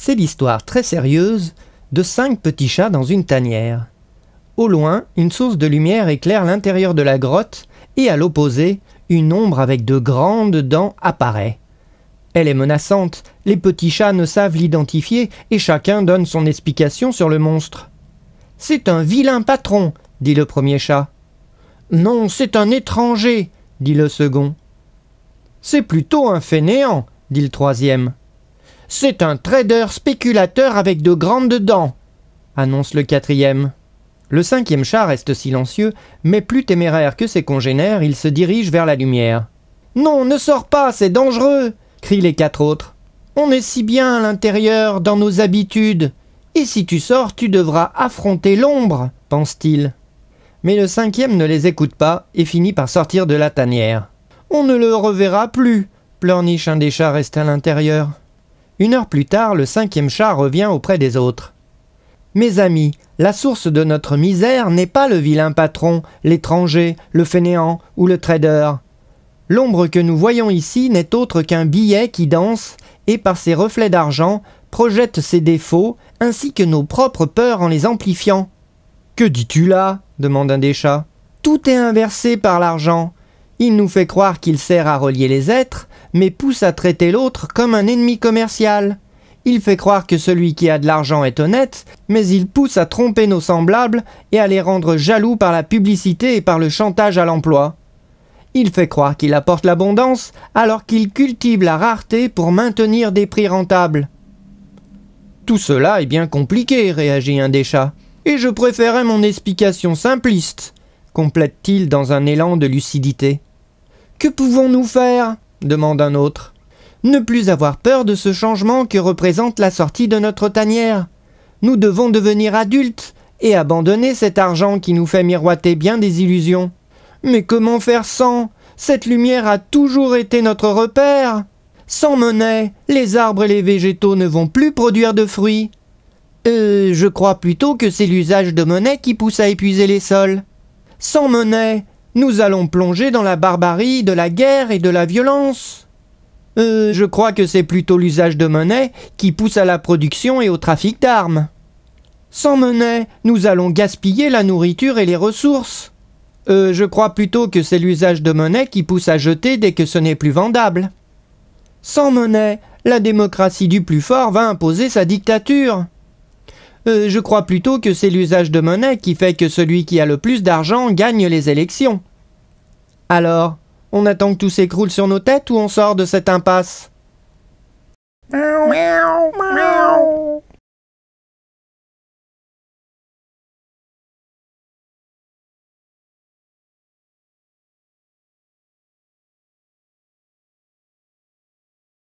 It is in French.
C'est l'histoire très sérieuse de cinq petits chats dans une tanière. Au loin, une source de lumière éclaire l'intérieur de la grotte et à l'opposé, une ombre avec de grandes dents apparaît. Elle est menaçante, les petits chats ne savent l'identifier et chacun donne son explication sur le monstre. C'est un vilain patron, dit le premier chat. Non, c'est un étranger, dit le second. C'est plutôt un fainéant, dit le troisième. C'est un trader spéculateur avec de grandes dents, annonce le quatrième. Le cinquième chat reste silencieux, mais plus téméraire que ses congénères, il se dirige vers la lumière. Non, ne sors pas, c'est dangereux crient les quatre autres. On est si bien à l'intérieur, dans nos habitudes. Et si tu sors, tu devras affronter l'ombre, pense-t-il. Mais le cinquième ne les écoute pas et finit par sortir de la tanière. On ne le reverra plus, pleurniche un des chats reste à l'intérieur. Une heure plus tard, le cinquième chat revient auprès des autres. Mes amis, la source de notre misère n'est pas le vilain patron, l'étranger, le fainéant ou le trader. L'ombre que nous voyons ici n'est autre qu'un billet qui danse et par ses reflets d'argent projette ses défauts ainsi que nos propres peurs en les amplifiant. Que dis-tu là demande un des chats. Tout est inversé par l'argent. Il nous fait croire qu'il sert à relier les êtres, mais pousse à traiter l'autre comme un ennemi commercial. Il fait croire que celui qui a de l'argent est honnête, mais il pousse à tromper nos semblables et à les rendre jaloux par la publicité et par le chantage à l'emploi. Il fait croire qu'il apporte l'abondance alors qu'il cultive la rareté pour maintenir des prix rentables. Tout cela est bien compliqué, réagit un des chats. Et je préférais mon explication simpliste, complète-t-il dans un élan de lucidité. Que pouvons-nous faire demande un autre. Ne plus avoir peur de ce changement que représente la sortie de notre tanière. Nous devons devenir adultes et abandonner cet argent qui nous fait miroiter bien des illusions. Mais comment faire sans Cette lumière a toujours été notre repère. Sans monnaie, les arbres et les végétaux ne vont plus produire de fruits. Euh, je crois plutôt que c'est l'usage de monnaie qui pousse à épuiser les sols. Sans monnaie, nous allons plonger dans la barbarie de la guerre et de la violence. Euh, je crois que c'est plutôt l'usage de monnaie qui pousse à la production et au trafic d'armes. Sans monnaie, nous allons gaspiller la nourriture et les ressources. Euh, je crois plutôt que c'est l'usage de monnaie qui pousse à jeter dès que ce n'est plus vendable. Sans monnaie, la démocratie du plus fort va imposer sa dictature. Euh, je crois plutôt que c'est l'usage de monnaie qui fait que celui qui a le plus d'argent gagne les élections. Alors, on attend que tout s'écroule sur nos têtes ou on sort de cette impasse